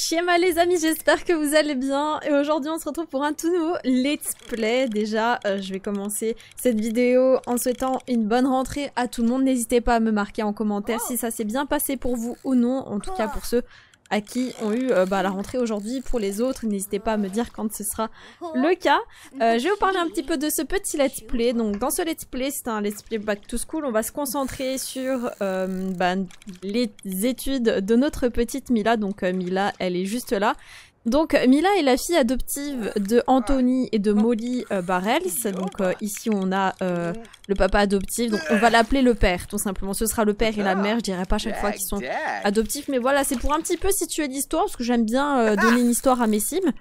Chema, les amis, j'espère que vous allez bien et aujourd'hui on se retrouve pour un tout nouveau Let's Play. Déjà, euh, je vais commencer cette vidéo en souhaitant une bonne rentrée à tout le monde. N'hésitez pas à me marquer en commentaire oh. si ça s'est bien passé pour vous ou non, en tout cas pour ceux à qui ont eu euh, bah, la rentrée aujourd'hui. Pour les autres, n'hésitez pas à me dire quand ce sera le cas. Euh, je vais vous parler un petit peu de ce petit let's play. Donc dans ce let's play, c'est un let's play back to school. On va se concentrer sur euh, bah, les études de notre petite Mila. Donc euh, Mila, elle est juste là. Donc Mila est la fille adoptive de Anthony et de Molly Barrels. Donc ici on a le papa adoptif. Donc on va l'appeler le père, tout simplement. Ce sera le père et la mère, je dirais pas chaque fois qu'ils sont adoptifs. Mais voilà, c'est pour un petit peu situer l'histoire, parce que j'aime bien euh, donner une histoire à mes cimes.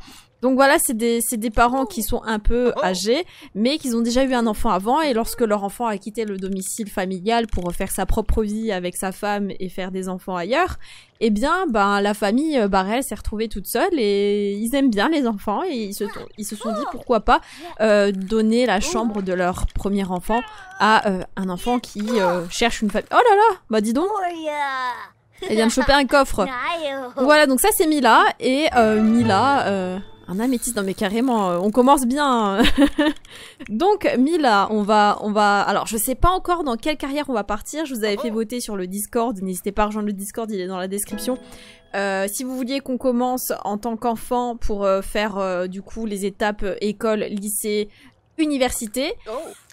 Donc voilà, c'est des, des parents qui sont un peu oh. âgés, mais qui ont déjà eu un enfant avant, et lorsque leur enfant a quitté le domicile familial pour faire sa propre vie avec sa femme et faire des enfants ailleurs, eh bien, ben, la famille euh, Barrel s'est retrouvée toute seule, et ils aiment bien les enfants, et ils se, ils se sont dit pourquoi pas euh, donner la oh. chambre de leur premier enfant à euh, un enfant qui euh, cherche une famille. Oh là là, bah dis donc oh, Elle vient de choper un coffre. Oh. Voilà, donc ça c'est Mila, et euh, Mila... Un améthyste, non mais carrément, on commence bien. donc Mila, on va, on va. Alors je sais pas encore dans quelle carrière on va partir. Je vous avais fait oh. voter sur le Discord. N'hésitez pas à rejoindre le Discord, il est dans la description. si vous vouliez qu'on commence en tant qu'enfant pour faire du coup les étapes école, lycée, université.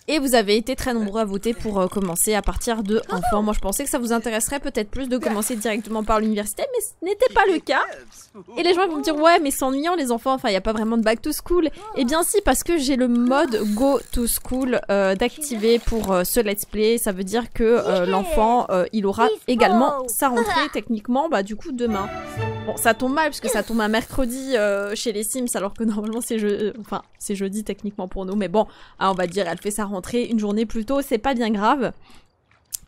Et vous avez été très nombreux à voter pour euh, commencer à partir de enfants. Moi, je pensais que ça vous intéresserait peut-être plus de commencer directement par l'université, mais ce n'était pas le cas. Et les gens vont me dire, ouais, mais c'est ennuyant les enfants, enfin, il n'y a pas vraiment de back to school. Eh bien si, parce que j'ai le mode go to school euh, d'activer pour euh, ce let's play. Ça veut dire que l'enfant, il aura également sa rentrée techniquement, bah du coup, demain. Bon, ça tombe mal, puisque ça tombe un mercredi chez les Sims, alors que normalement c'est je... enfin, jeudi techniquement pour nous. Mais bon, hein, on va dire, elle fait sa rentrée rentrer une journée plus tôt, c'est pas bien grave.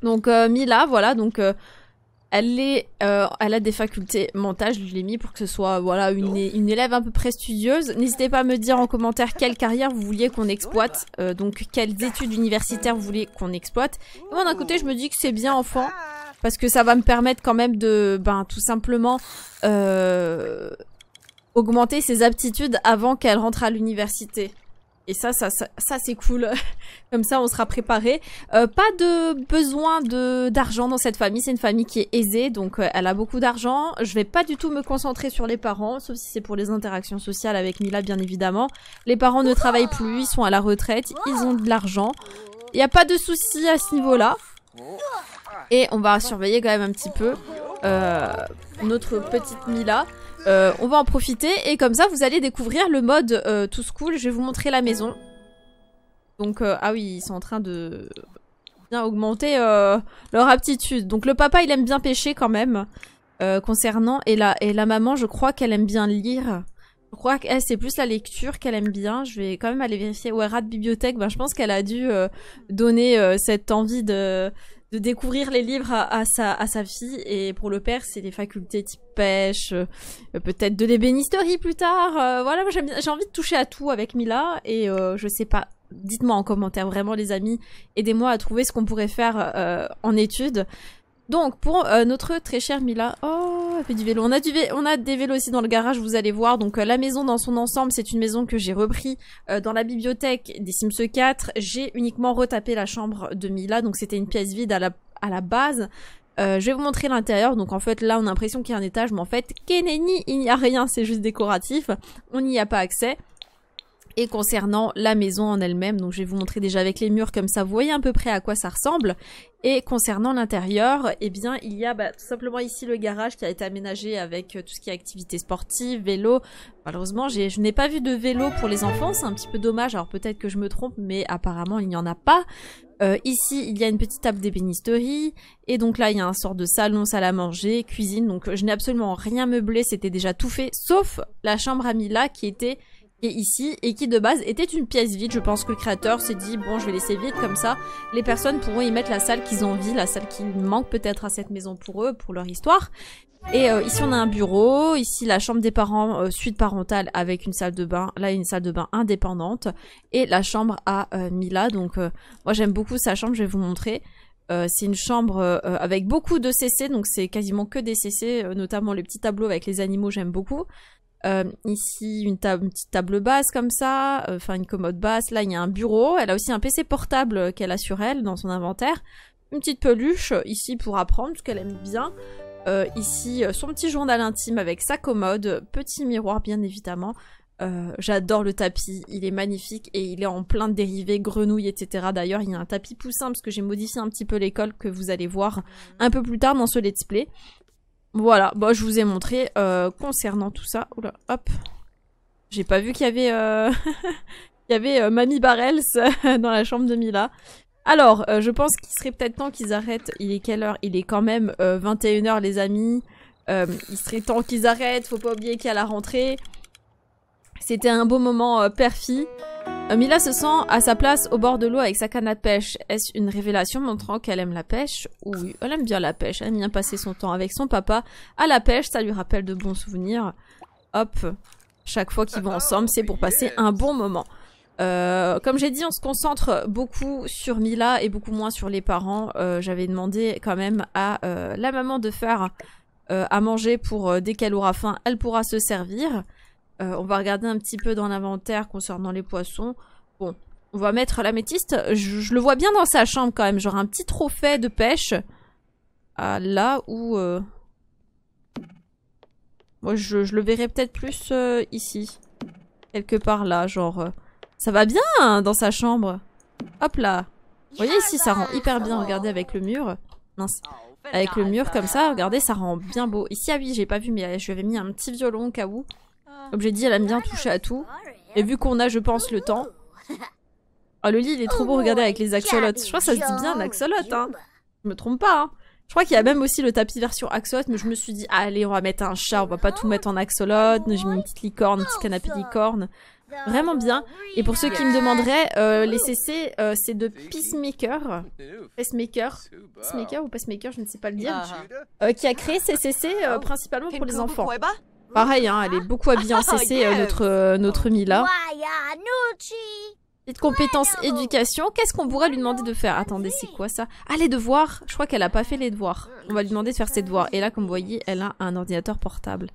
Donc euh, Mila, voilà, donc euh, elle est, euh, elle a des facultés mentales, je l'ai mis pour que ce soit voilà une, oh. une élève à peu près studieuse. N'hésitez pas à me dire en commentaire quelle carrière vous vouliez qu'on exploite, donc quelles études universitaires vous voulez qu'on exploite. moi d'un côté, je me dis que c'est bien enfant parce que ça va me permettre quand même de, ben tout simplement augmenter ses aptitudes avant qu'elle rentre à l'université. Et ça, ça, ça, c'est cool. Comme ça, on sera préparé. Euh, pas de besoin de d'argent dans cette famille. C'est une famille qui est aisée, donc euh, elle a beaucoup d'argent. Je vais pas du tout me concentrer sur les parents, sauf si c'est pour les interactions sociales avec Mila, bien évidemment. Les parents ne travaillent plus, ils sont à la retraite, ils ont de l'argent. Il n'y a pas de souci à ce niveau-là. Et on va surveiller quand même un petit peu euh, notre petite Mila. Euh, on va en profiter et comme ça vous allez découvrir le mode euh, tout cool. Je vais vous montrer la maison. Donc euh, ah oui ils sont en train de bien augmenter leur aptitude. Donc le papa il aime bien pêcher quand même concernant et la et la maman je crois qu'elle aime bien lire. Je crois que c'est plus la lecture qu'elle aime bien. Je vais quand même aller vérifier. Ouais, rat bibliothèque, ben, je pense qu'elle a dû donner cette envie de, de découvrir les livres à, sa, à sa fille. Et pour le père, c'est les facultés type pêche, euh, peut-être de l'ébénisterie plus tard. Euh, voilà, j'ai envie de toucher à tout avec Mila. Et euh, je sais pas, dites-moi en commentaire vraiment les amis, aidez-moi à trouver ce qu'on pourrait faire en études. Donc, pour euh, notre très chère Mila... Oh, elle fait du vélo. On a, du on a des vélos aussi dans le garage, vous allez voir. Donc, euh, la maison dans son ensemble, c'est une maison que j'ai repris euh, dans la bibliothèque des Sims 4. J'ai uniquement retapé la chambre de Mila. Donc, c'était une pièce vide à la, à la base. je vais vous montrer l'intérieur. Donc en fait, là, on a l'impression qu'il y a un étage, mais en fait, Keneni, il n'y a rien, c'est juste décoratif. On n'y a pas accès et concernant la maison en elle-même, donc je vais vous montrer déjà avec les murs comme ça, vous voyez à peu près à quoi ça ressemble. Et concernant l'intérieur, eh bien il y a bah, tout simplement ici le garage qui a été aménagé avec euh, tout ce qui est activité sportive, vélo. Malheureusement, je n'ai pas vu de vélo pour les enfants, c'est un petit peu dommage, alors peut-être que je me trompe, mais apparemment il n'y en a pas. Euh, ici, il y a une petite table d'ébénisterie, et donc là, il y a un sort de salon, salle à manger, cuisine, donc je n'ai absolument rien meublé, c'était déjà tout fait, sauf la chambre à là qui était et ici et qui de base était une pièce vide. Je pense que le créateur s'est dit bon je vais laisser vide comme ça les personnes pourront y mettre la salle qu'ils ont envie, la salle qui manque peut-être à cette maison pour eux, pour leur histoire. Et euh, ici on a un bureau, ici la chambre des parents euh, suite parentale avec une salle de bain, là une salle de bain indépendante et la chambre à euh, Mila. Donc moi j'aime beaucoup sa chambre, je vais vous montrer. c'est une chambre avec beaucoup de CC, donc c'est quasiment que des CC, notamment les petits tableaux avec les animaux, j'aime beaucoup. Euh, ici, une, table, petite table basse comme ça, euh, enfin une commode basse. Là, il y a un bureau. Elle a aussi un PC portable euh, qu'elle a sur elle dans son inventaire. Une petite peluche ici pour apprendre, ce qu'elle aime bien. ici, son petit journal intime avec sa commode, petit miroir bien évidemment. J'adore le tapis, il est magnifique et il est en plein de dérivés, grenouilles, etc. D'ailleurs, il y a un tapis poussin parce que j'ai modifié un petit peu l'école que vous allez voir un peu plus tard dans ce let's play. Voilà, bah, je vous ai montré euh, concernant tout ça. Oula, hop. J'ai pas vu qu'il y avait, euh... y avait euh, Mamie Barrels dans la chambre de Mila. Alors, euh, je pense qu'il serait peut-être temps qu'ils arrêtent. Il est quelle heure Il est quand même 21h, les amis. il serait temps qu'ils arrêtent. Faut pas oublier qu'il y a la rentrée. C'était un beau moment perfi. Mila se sent à sa place au bord de l'eau avec sa canne à pêche. Est-ce une révélation montrant qu'elle aime la pêche Oui, elle aime bien la pêche. Elle aime bien passer son temps avec son papa à la pêche. Ça lui rappelle de bons souvenirs. Hop, chaque fois qu'ils vont ensemble, c'est pour passer un bon moment. Euh, comme j'ai dit, on se concentre beaucoup sur Mila et beaucoup moins sur les parents. Euh, j'avais demandé quand même à euh, la maman de faire à manger pour dès qu'elle aura faim, elle pourra se servir. Euh, on va regarder un petit peu dans l'inventaire concernant les poissons. Bon, on va mettre l'améthyste. Je, je, le vois bien dans sa chambre quand même. Genre un petit trophée de pêche. Ah, là où... Euh, moi, je, le verrais peut-être plus euh, ici. Quelque part là, genre... Ça va bien hein, dans sa chambre. Hop là. Vous voyez ici, ça rend hyper bien. Regardez avec le mur. avec le mur comme ça, regardez, ça rend bien beau. Ici, ah oui, j'ai pas vu, mais je vais mis un petit violon au cas où. Comme j'ai dit, elle aime bien toucher à tout. Et vu qu'on a, je pense, le temps... Oh, le lit, il est trop beau, regardez, avec les axolotes. Je crois que ça se dit bien, axolotes, hein. Je me trompe pas, hein. Je crois qu'il y a même aussi le tapis version axolotes, mais je me suis dit, allez, on va mettre un chat, on va pas tout mettre en axolotes. J'ai mis une petite licorne, un petit canapé licorne. Vraiment bien. Et pour ceux qui me demanderaient, euh, les CC, euh, c'est de Peacemaker. Peacemaker. Peacemaker ou Peacemaker, je ne sais pas le dire. Bah. Euh, qui a créé ces CC principalement pour les enfants. Pareil, hein, elle est hein beaucoup habillée en CC, euh, notre, euh, notre Mila. Petite compétence éducation, qu'est-ce qu'on pourrait lui demander de faire Attendez, c'est quoi ça Ah, les devoirs Je crois qu'elle a pas fait les devoirs. Ah, On va lui demander de faire ses devoirs. Et là, comme vous voyez, elle a un ordinateur portable.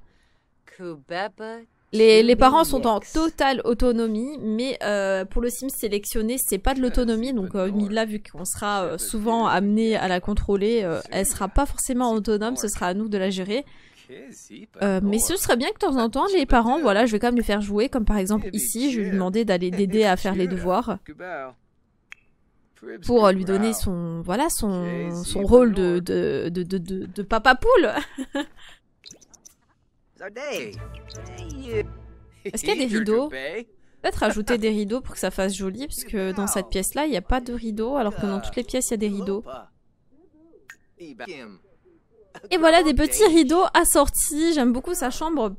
Les, parents sont en totale autonomie, mais euh, pour le sim sélectionné, c'est pas de l'autonomie. Donc Mila, vu qu'on sera souvent amené à la contrôler, elle sera pas forcément autonome, ce sera à nous de la gérer. Euh, mais hein. ce serait bien que de temps en bah, temps, les parents, voilà, je vais quand même les faire jouer, comme par exemple eh ben, ici, je lui demander d'aller d'aider à faire les devoirs pour euh, lui donner son voilà son, son rôle de, de, de, de, de papa poule. Est-ce qu'il y a des rideaux Peut-être ajouter des rideaux pour que ça fasse joli, parce que dans cette pièce-là, il n'y a pas de rideaux, alors que dans toutes les pièces, il y a des rideaux. Et voilà des petits rideaux assortis. J'aime beaucoup sa chambre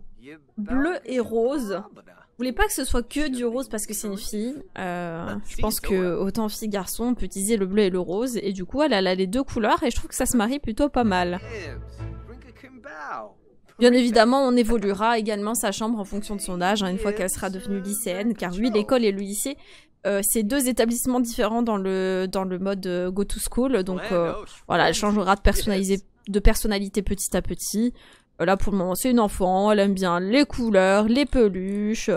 bleue et rose. Je voulais pas que ce soit que du rose parce que c'est une fille. Euh, je pense que autant fille garçon on peut utiliser le bleu et le rose et du coup elle, a les deux couleurs et je trouve que ça se marie plutôt pas mal. Bien évidemment, on évoluera également sa chambre en fonction de son âge, hein, une fois qu'elle sera devenue lycéenne, car oui, l'école et le lycée, euh, c'est deux établissements différents dans le, dans le mode euh, go to school, donc voilà, elle changera de personnalisé de personnalité petit à petit. Là, pour le moment, c'est une enfant. Elle aime bien les couleurs, les peluches,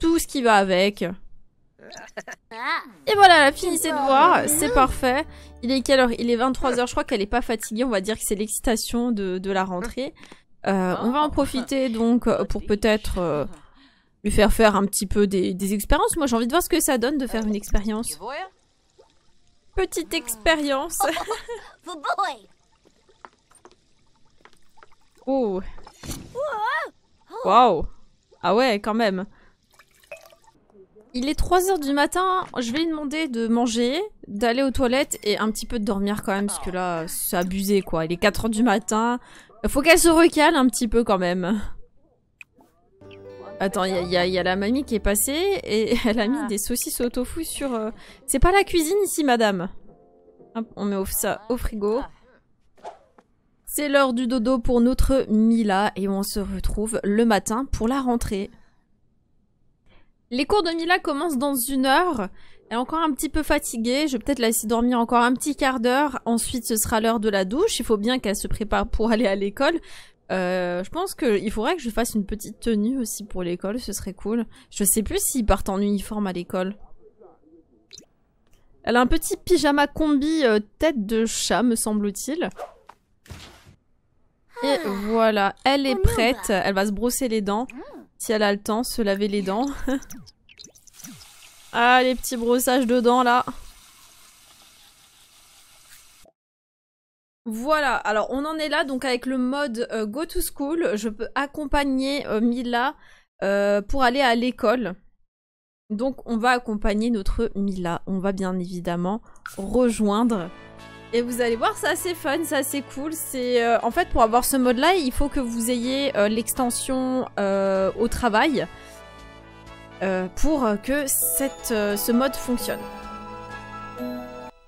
tout ce qui va avec. Et voilà, elle a fini ses devoirs, c'est parfait. Il est quelle heure Il est 23h, je crois qu'elle est pas fatiguée, on va dire que c'est l'excitation de, la rentrée. on va en profiter donc pour peut-être lui faire faire un petit peu des, des expériences. Moi j'ai envie de voir ce que ça donne de faire une expérience. Petite expérience. Oh. Waouh. Ah ouais, quand même. Il est 3h du matin, je vais lui demander de manger, d'aller aux toilettes et un petit peu de dormir quand même, parce que là, c'est abusé quoi. Il est 4h du matin, faut qu'elle se recale un petit peu quand même. Attends, il y, a, la mamie qui est passée et elle a mis des saucisses au tofu sur... Euh, c'est pas la cuisine ici, madame. Hop, on met ça au frigo. C'est l'heure du dodo pour notre Mila et on se retrouve le matin pour la rentrée. Les cours de Mila commencent dans une heure. Elle est encore un petit peu fatiguée. Je vais peut-être la laisser dormir encore un petit quart d'heure. Ensuite, ce sera l'heure de la douche. Il faut bien qu'elle se prépare pour aller à l'école. Euh, je pense qu'il faudrait que je fasse une petite tenue aussi pour l'école. Ce serait cool. Je sais plus s'ils partent en uniforme à l'école. Elle a un petit pyjama combi euh, tête de chat, me semble-t-il. Et voilà, elle est oh, prête. Elle va se brosser les dents. Si elle a le temps, se laver les dents. ah, les petits brossages de dents là. Voilà, alors on en est là donc avec le mode euh, Go to School. Je peux accompagner euh, Mila euh, pour aller à l'école. Donc on va accompagner notre Mila. On va bien évidemment rejoindre et vous allez voir, c'est assez fun, c'est assez cool. C'est euh, En fait, pour avoir ce mode-là, il faut que vous ayez euh, l'extension euh, au travail pour que ce mode fonctionne.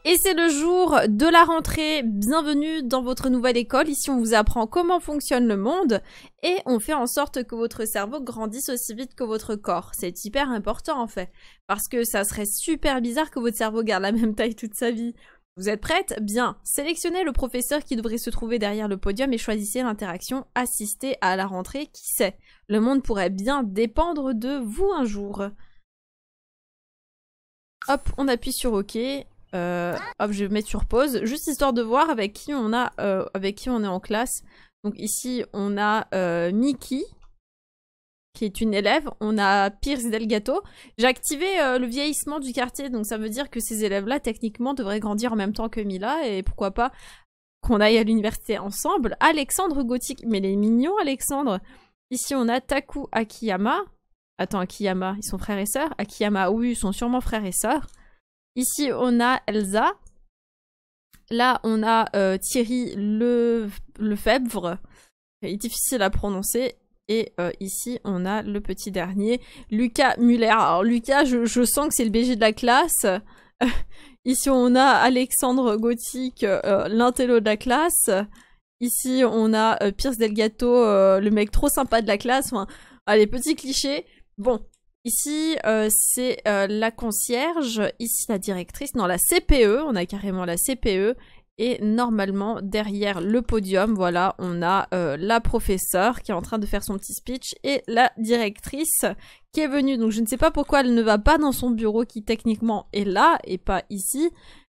Et c'est le jour de la rentrée. Bienvenue dans votre nouvelle école. Ici, on vous apprend comment fonctionne le monde et on fait en sorte que votre cerveau grandisse aussi vite que votre corps. C'est hyper important en fait, parce que ça serait super bizarre que votre cerveau garde la même taille toute sa vie vous êtes prête Bien. Sélectionnez le professeur qui devrait se trouver derrière le podium et choisissez l'interaction assistée à la rentrée. Qui sait Le monde pourrait bien dépendre de vous un jour. Hop, on appuie sur OK. Euh, hop, je vais mettre sur pause, juste histoire de voir avec qui on a, euh, avec qui on est en classe. Donc ici, on a Mickey euh, qui est une élève, on a Pierce Delgato. J'ai activé euh, le vieillissement du quartier, donc ça veut dire que ces élèves-là, techniquement, devraient grandir en même temps que Mila, et pourquoi pas qu'on aille à l'université ensemble. Alexandre Gothic, mais les mignon Alexandre. Ici, on a Taku Akiyama. Attends, Akiyama, ils sont frères et sœurs Akiyama, oui, ils sont sûrement frères et sœurs. Ici, on a Elsa. Là, on a euh, Thierry Le Lefebvre. Il est difficile à prononcer. Et euh, ici, on a le petit dernier, Lucas Muller. Alors Lucas, je, sens que c'est le BG de la classe. ici, on a Alexandre Gothic, euh, l'intello de la classe. Ici, on a euh, Pierce Delgato, le mec trop sympa de la classe. Enfin, allez, ah, les petits Bon, Ici, c'est la concierge, ici la directrice, non, la CPE, on a carrément la CPE, et normalement, derrière le podium, voilà, on a euh, la professeure qui est en train de faire son petit speech et la directrice qui est venue. Donc je ne sais pas pourquoi elle ne va pas dans son bureau qui techniquement est là et pas ici.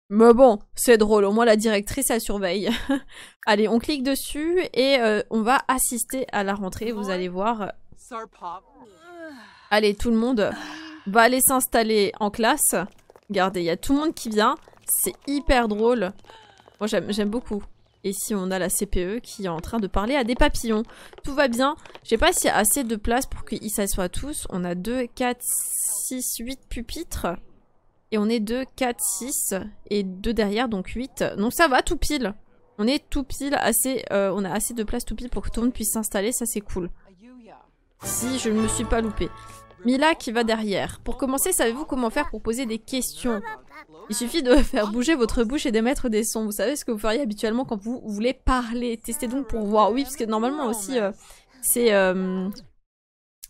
Mais bon, c'est drôle, au moins la directrice, elle surveille. allez, on clique dessus et euh, on va assister à la rentrée, vous allez voir. Allez, tout le monde va aller s'installer en classe. Regardez, il y a tout le monde qui vient. C'est hyper drôle. Moi j'aime beaucoup. Et ici on a la CPE qui est en train de parler à des papillons. Tout va bien. Je sais pas s'il y a assez de place pour qu'ils s'assoient tous. On a 2, 4, 6, 8 pupitres. Et on est 2, 4, 6 et 2 derrière donc 8. Donc ça va tout pile. On est tout pile, assez, euh, on a assez de place tout pile pour que tout le monde puisse s'installer, ça c'est cool. Si je ne me suis pas loupée. Mila qui va derrière. Pour commencer, savez-vous comment faire pour poser des questions Il suffit de faire bouger votre bouche et d'émettre des sons. Vous savez ce que vous feriez habituellement quand vous voulez parler. Testez donc pour voir. Oui, parce que normalement aussi, euh, c'est... Euh,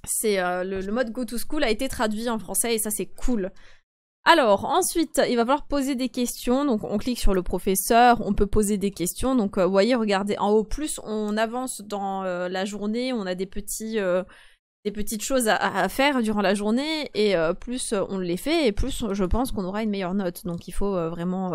c'est euh, le, le, mode Go to School a été traduit en français et ça c'est cool. Alors ensuite, il va falloir poser des questions. Donc on clique sur le professeur, on peut poser des questions. Donc vous voyez, regardez en haut plus, on avance dans la journée, on a des petits des petites choses à, faire durant la journée et euh, plus euh, on les fait et plus je pense qu'on aura une meilleure note. Donc il faut euh, vraiment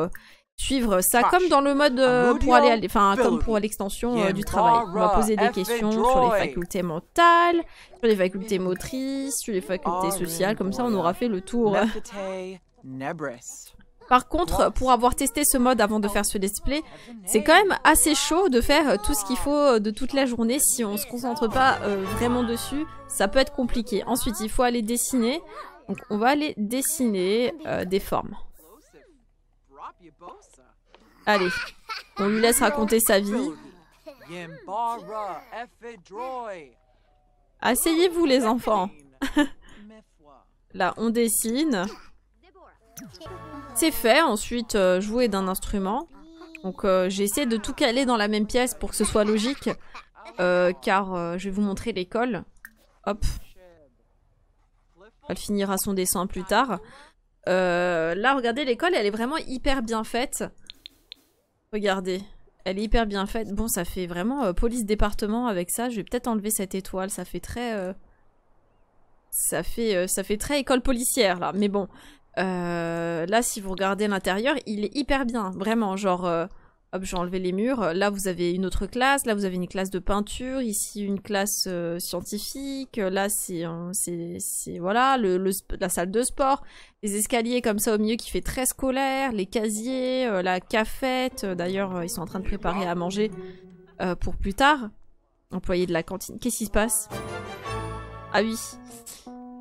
suivre ça comme dans le mode pour aller enfin comme pour l'extension du travail. On va poser des questions sur les facultés mentales, sur les facultés motrices, sur les facultés sociales. Comme ça, on aura fait le tour. Par contre, pour avoir testé ce mode avant de faire ce display, c'est quand même assez chaud de faire euh, tout ce qu'il faut euh, de toute la journée si on se concentre pas euh, vraiment dessus, ça peut être compliqué. Ensuite, il faut aller dessiner, donc on va aller dessiner des formes. Allez, on lui laisse raconter sa vie. Asseyez-vous les enfants. Là, on dessine. C'est fait, ensuite euh, jouer d'un instrument. Donc euh, j'ai essayé de tout caler dans la même pièce pour que ce soit logique, euh, car je vais vous montrer l'école. Hop. Elle finira son dessin plus tard. là, regardez, l'école, elle est vraiment hyper bien faite. Regardez, elle est hyper bien faite. Bon, ça fait vraiment police département avec ça. Je vais peut-être enlever cette étoile, ça fait très... Ça fait, ça fait très école policière, là. Mais bon, euh, là, si vous regardez l'intérieur, il est hyper bien, vraiment. Genre, euh, hop, j'ai enlevé les murs. Là, vous avez une autre classe. Là, vous avez une classe de peinture. Ici, une classe euh, scientifique. Là, c'est, c'est, voilà, la salle de sport. Les escaliers comme ça au milieu qui fait très scolaire. Les casiers, la cafette. D'ailleurs, ils sont en train de préparer à manger pour plus tard. Employé de la cantine. Qu'est-ce qui se passe Ah oui.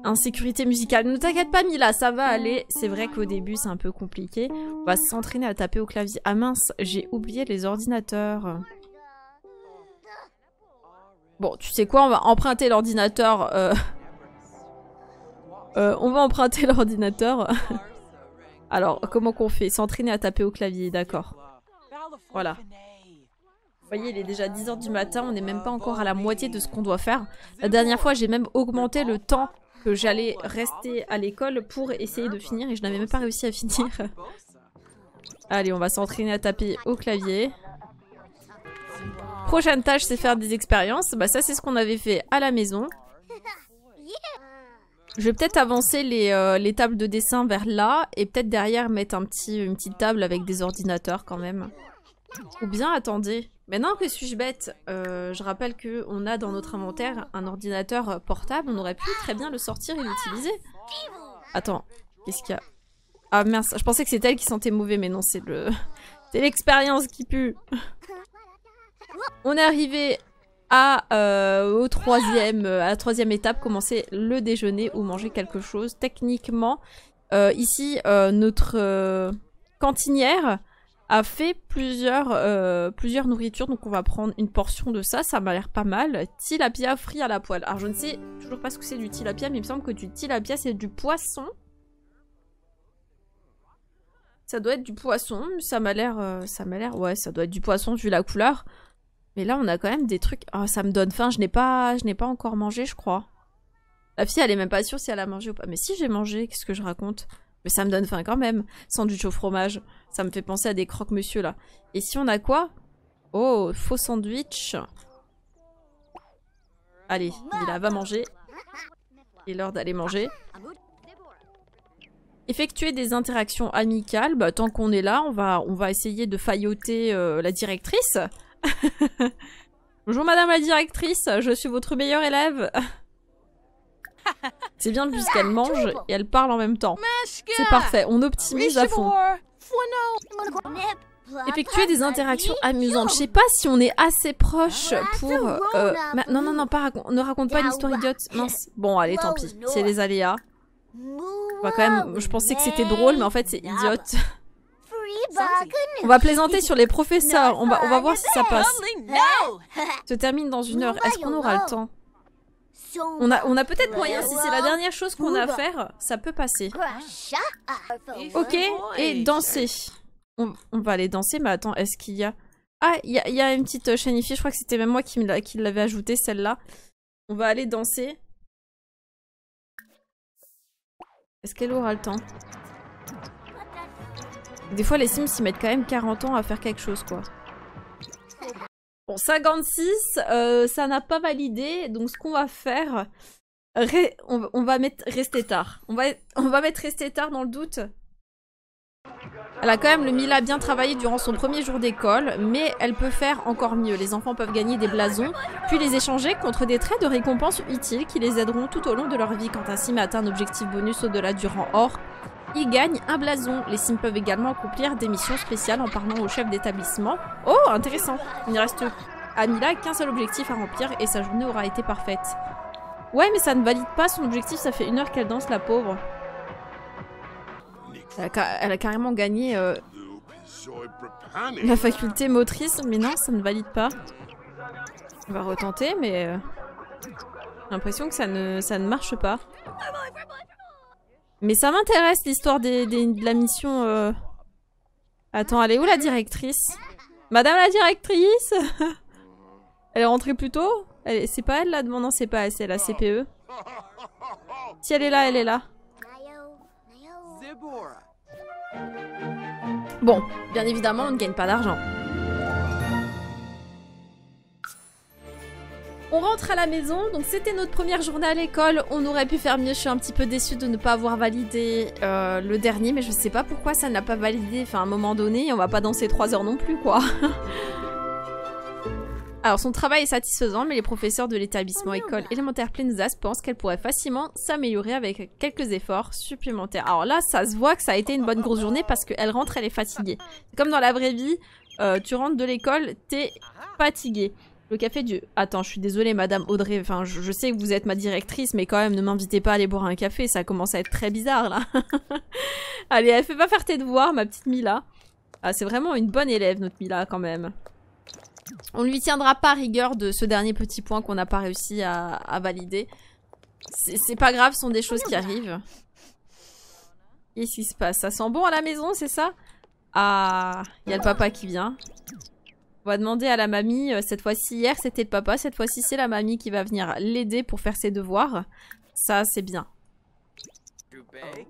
Insécurité musicale. Ne t'inquiète pas, Mila, ça va aller. C'est vrai qu'au début, c'est un peu compliqué. On va s'entraîner à taper au clavier. Ah mince, j'ai oublié les ordinateurs. Bon, tu sais quoi, on va emprunter l'ordinateur. Euh, euh, on va emprunter l'ordinateur. Alors, comment qu'on fait S'entraîner à taper au clavier, d'accord. Voilà. Vous voyez, il est déjà 10h du matin, on n'est même pas encore à la moitié de ce qu'on doit faire. La dernière fois, j'ai même augmenté le temps j'allais rester à l'école pour essayer de finir et je n'avais même pas réussi à finir. Allez, on va s'entraîner à taper au clavier. Prochaine tâche, c'est faire des expériences. Bah ça, c'est ce qu'on avait fait à la maison. Je vais peut-être avancer les, euh, les, tables de dessin vers là et peut-être derrière mettre un petit, une petite table avec des ordinateurs quand même. Ou bien, attendez, Maintenant que suis-je bête, euh, je rappelle que on a dans notre inventaire un ordinateur portable, on aurait pu très bien le sortir et l'utiliser. Attends, qu'est-ce qu'il y a Ah mince, je pensais que c'était elle qui sentait mauvais, mais non, c'est le... C'est l'expérience qui pue On est arrivé à, euh, au troisième, euh, à la troisième étape, commencer le déjeuner ou manger quelque chose. Techniquement, ici, notre cantinière a fait plusieurs, euh, plusieurs nourritures, donc on va prendre une portion de ça, ça m'a l'air pas mal. Tilapia frit à la poêle. Alors je ne sais toujours pas ce que c'est du tilapia, mais il me semble que du tilapia c'est du poisson. Ça doit être du poisson, ça m'a l'air... Euh, ça m'a l'air... Ouais, ça doit être du poisson vu la couleur. Mais là on a quand même des trucs... Oh, ça me donne faim, je n'ai pas, pas encore mangé je crois. La fille elle est même pas sûre si elle a mangé ou pas. Mais si j'ai mangé, qu'est-ce que je raconte mais ça me donne faim quand même. Sandwich au fromage. Ça me fait penser à des croque-monsieur là. Et si on a quoi Oh, faux sandwich. Allez, il va manger. Il est l'heure d'aller manger. Effectuer des interactions amicales. Bah, tant qu'on est là, on va, on va essayer de failloter euh, la directrice. Bonjour madame la directrice, je suis votre meilleur élève. C'est bien puisqu'elle ah, mange et elle parle en même temps. C'est parfait, on optimise à fond. Effectuer des interactions amusantes. Je sais pas si on est assez proche pour... Euh, non, non, non, pas ne raconte pas une histoire idiote. Mince. Bon, allez, tant pis. C'est les aléas. quand même, je pensais que c'était drôle, mais en fait, c'est idiote. On va plaisanter sur les professeurs. On va, on va voir si ça passe. Se termine dans une heure. Est-ce qu'on aura le temps on a, peut-être moyen, si c'est la dernière chose qu'on a à faire, ça peut passer. Ok, et danser. On, va aller danser, mais attends, est-ce qu'il y a... Ah, il y, a une petite euh, chaîne je crois que c'était même moi qui l'avais ajoutée, celle-là. On va aller danser. Est-ce qu'elle aura le temps Des fois, les Sims s'y mettent quand même 40 ans à faire quelque chose, quoi. Bon, 56, euh, ça n'a pas validé, donc ce qu'on va faire, on, va mettre rester tard. On va, on va mettre rester tard dans le doute. Elle a quand même le Mila bien travaillé durant son premier jour d'école, mais elle peut faire encore mieux. Les enfants peuvent gagner des blasons, puis les échanger contre des traits de récompense utiles qui les aideront tout au long de leur vie. Quand ainsi atteint un objectif bonus au-delà du rang or, il gagne un blason. Les Sims peuvent également accomplir des missions spéciales en parlant au chef d'établissement. Oh, intéressant. Il ne reste à qu'un seul objectif à remplir et sa journée aura été parfaite. Ouais, mais ça ne valide pas son objectif, ça fait une heure qu'elle danse, la pauvre. Elle a, carrément gagné euh, la faculté motrice, mais non, ça ne valide pas. On va retenter, mais... Euh, j'ai L'impression que ça ne, ça ne marche pas. Mais ça m'intéresse l'histoire des, de la mission. Euh. Attends, elle est où la directrice Madame la directrice Elle est rentrée plus tôt C'est pas elle là demandant. non c'est pas elle, c'est la CPE. Si elle est là, elle est là. Bon, bien évidemment, on ne gagne pas d'argent. On rentre à la maison, donc c'était notre première journée à l'école, on aurait pu faire mieux, je suis un petit peu déçue de ne pas avoir validé euh, le dernier, mais je sais pas pourquoi ça ne l'a pas validé, enfin à un moment donné, on va pas danser 3 heures non plus quoi. Alors son travail est satisfaisant, mais les professeurs de l'établissement école élémentaire Plenzas pensent qu'elle pourrait facilement s'améliorer avec quelques efforts supplémentaires. Alors là, ça se voit que ça a été une bonne grosse journée parce qu'elle rentre, elle est fatiguée. Comme dans la vraie vie, euh, tu rentres de l'école, t'es fatiguée. Le café du... Attends, je suis désolée, madame Audrey. Enfin, je, sais que vous êtes ma directrice, mais quand même, ne m'invitez pas à aller boire un café. Ça commence à être très bizarre, là. Allez, fait pas faire tes devoirs, ma petite Mila. Ah, c'est vraiment une bonne élève, notre Mila, quand même. On lui tiendra pas rigueur de ce dernier petit point qu'on n'a pas réussi à, à valider. C'est pas grave, ce sont des choses qui arrivent. Qu'est-ce qui se passe Ça sent bon à la maison, c'est ça Ah, il y a le papa qui vient. On va demander à la mamie, euh, cette fois-ci hier c'était le papa, cette fois-ci c'est la mamie qui va venir l'aider pour faire ses devoirs. Ça c'est bien.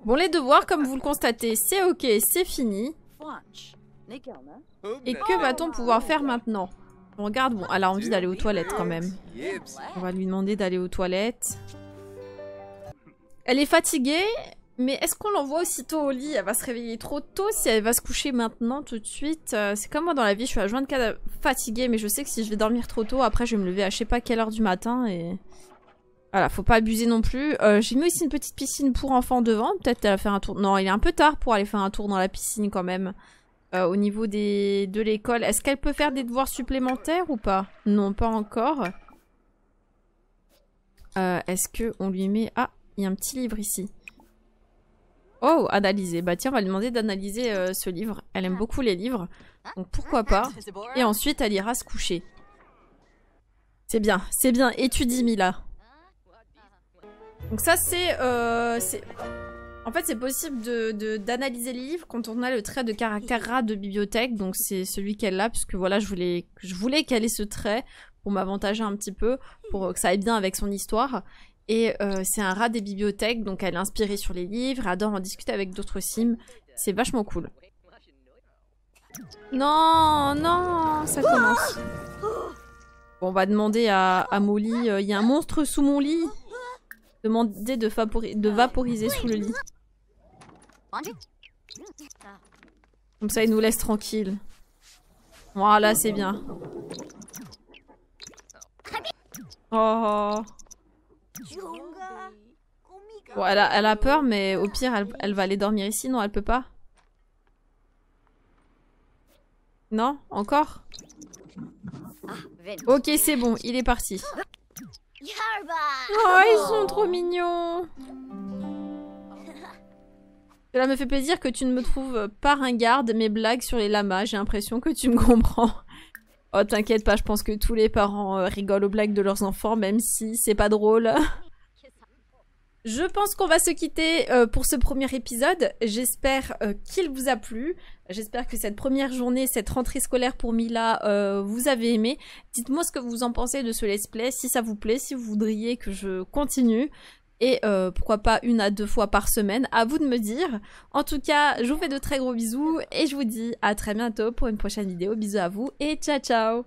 Bon les devoirs comme vous le constatez c'est ok, c'est fini. Et que va-t-on pouvoir faire maintenant On regarde, bon elle a envie d'aller aux toilettes quand même. On va lui demander d'aller aux toilettes. Elle est fatiguée, mais est-ce qu'on l'envoie aussitôt au lit Elle va se réveiller trop tôt si elle va se coucher maintenant tout de suite. Euh, c'est comme moi dans la vie, je suis à cadavre fatiguée, mais je sais que si je vais dormir trop tôt, après je vais me lever à je sais pas quelle heure du matin et... Voilà, faut pas abuser non plus. Euh, j'ai mis aussi une petite piscine pour enfants devant. Peut-être elle va faire un tour. Non, il est un peu tard pour aller faire un tour dans la piscine quand même. Euh, au niveau des... de l'école, est-ce qu'elle peut faire des devoirs supplémentaires ou pas Non, pas encore. est-ce qu'on lui met... Ah, il y a un petit livre ici. Oh, analyser. Bah tiens, on va lui demander d'analyser euh, ce livre. Elle aime beaucoup les livres, donc pourquoi pas. Et ensuite, elle ira se coucher. C'est bien, c'est bien. Étudie, Mila. Donc ça, c'est... Euh, en fait, c'est possible d'analyser de, d'analyser les livres quand on a le trait de caractère rat de bibliothèque. Donc c'est celui qu'elle a, puisque voilà, je voulais, je voulais qu'elle ait ce trait pour m'avantager un petit peu, pour euh, que ça aille bien avec son histoire. Et euh, c'est un rat des bibliothèques, donc elle est inspirée sur les livres, adore en discuter avec d'autres sims. C'est vachement cool. Non, non, ça commence. Bon, on va demander à, Molly, euh, il y a un monstre sous mon lit. Demander de, de vaporiser sous le lit. Comme ça, il nous laisse tranquille. Voilà, c'est bien. Oh. Bon, elle a, peur, mais au pire, elle, va aller dormir ici. Non, elle peut pas. Non Encore ah, Ok, c'est bon, il est parti. Oh, ils sont oh. trop mignons Cela me fait plaisir que tu ne me trouves pas ringarde mes blagues sur les lamas. J'ai l'impression que tu me comprends. Oh, t'inquiète pas, je pense que tous les parents euh, rigolent aux blagues de leurs enfants, même si c'est pas drôle. Je pense qu'on va se quitter euh, pour ce premier épisode. J'espère euh, qu'il vous a plu. J'espère que cette première journée, cette rentrée scolaire pour Mila, vous avez aimé. Dites-moi ce que vous en pensez de ce let's play, si ça vous plaît, si vous voudriez que je continue et euh, pourquoi pas une à deux fois par semaine. À vous de me dire. En tout cas, je vous fais de très gros bisous et je vous dis à très bientôt pour une prochaine vidéo. Bisous à vous et ciao ciao